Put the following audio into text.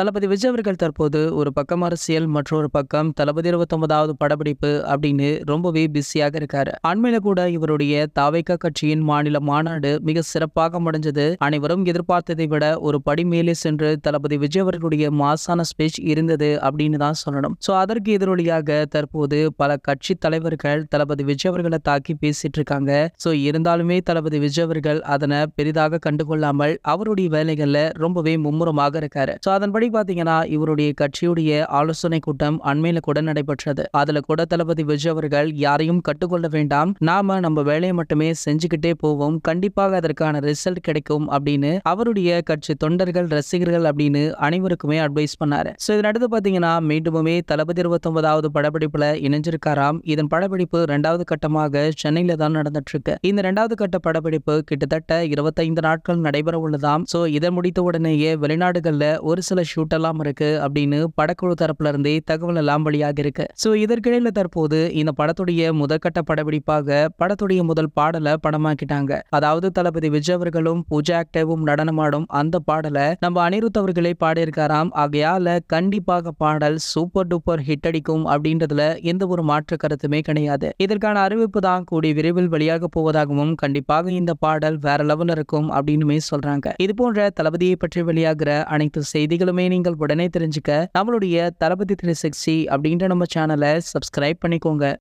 தளபதி விஜய் அவர்கள் தற்போது ஒரு பக்கம் அரசியல் மற்றொரு பக்கம் தளபதி இருபத்தொன்பதாவது படப்பிடிப்பு அப்படின்னு ரொம்பவே பிஸியாக இருக்காரு அண்மையில கூட இவருடைய தாவைக்கா கட்சியின் மாநில மாநாடு மிக சிறப்பாக முடிஞ்சது அனைவரும் எதிர்பார்த்ததை விட ஒரு படி மேலே சென்று தளபதி விஜய் அவர்களுடைய மாசான ஸ்பீச் இருந்தது அப்படின்னு தான் சொல்லணும் சோ அதற்கு எதிரொலியாக தற்போது பல கட்சி தலைவர்கள் தளபதி விஜய் அவர்களை தாக்கி பேசிட்டு இருக்காங்க சோ இருந்தாலுமே தளபதி விஜய் அவர்கள் அதனை பெரிதாக கண்டுகொள்ளாமல் அவருடைய வேலைகள்ல ரொம்பவே மும்முரமாக இருக்காரு சோ அதன்படி அப்படி பாத்தீங்கன்னா இவருடைய கட்சியுடைய ஆலோசனை கூட்டம் அண்மையில கூட நடைபெற்றது அதுல கூட தளபதி விஜய் அவர்கள் யாரையும் கட்டுக்கொள்ள வேண்டாம் நாம நம்ம வேலையை மட்டுமே செஞ்சுக்கிட்டே போவோம் கண்டிப்பாக அதற்கான ரிசல்ட் கிடைக்கும் அப்படின்னு அவருடைய கட்சி தொண்டர்கள் ரசிகர்கள் அப்படின்னு அனைவருக்குமே அட்வைஸ் பண்ணாரு ஸோ இதனடுத்து பாத்தீங்கன்னா மீண்டுமே தளபதி ஒன்பதாவது படப்பிடிப்புல இணைஞ்சிருக்காராம் இதன் படப்பிடிப்பு இரண்டாவது கட்டமாக சென்னையில தான் நடந்துட்டு இருக்கு இந்த ரெண்டாவது கட்ட படப்பிடிப்பு கிட்டத்தட்ட இருபத்தைந்து நாட்கள் நடைபெற உள்ளதாம் சோ இதை முடித்த உடனேயே வெளிநாடுகள்ல ஒரு சில ஷூட்டெல்லாம் இருக்கு அப்படின்னு படக்குழு தரப்புல இருந்தே தகவல் எல்லாம் வழியாக இருக்கு ஸோ இதற்கிடையில தற்போது இந்த படத்துடைய முதற்கட்ட படப்பிடிப்பாக படத்துடைய முதல் பாடலை படமாக்கிட்டாங்க அதாவது தளபதி விஜய் அவர்களும் பூஜா ஆக்டேவும் நடனமாடும் அந்த பாடலை நம்ம அனிருத் அவர்களே பாடியிருக்காராம் ஆகையால கண்டிப்பாக பாடல் சூப்பர் டூப்பர் ஹிட் அடிக்கும் அப்படின்றதுல எந்த ஒரு மாற்று கருத்துமே கிடையாது இதற்கான அறிவிப்பு தான் கூடி விரைவில் வழியாக போவதாகவும் கண்டிப்பாக இந்த பாடல் வேற லெவல் இருக்கும் அப்படின்னுமே சொல்றாங்க இது போன்ற தளபதியை பற்றி வெளியாகிற அனைத்து செய்திகளுமே நீங்கள் உடனே தெரிஞ்சுக்க நம்மளுடைய தளபதி திரு சிக்ஸ்டி அப்படின்ற நம்ம சேனலை சப்ஸ்கிரைப் பண்ணிக்கோங்க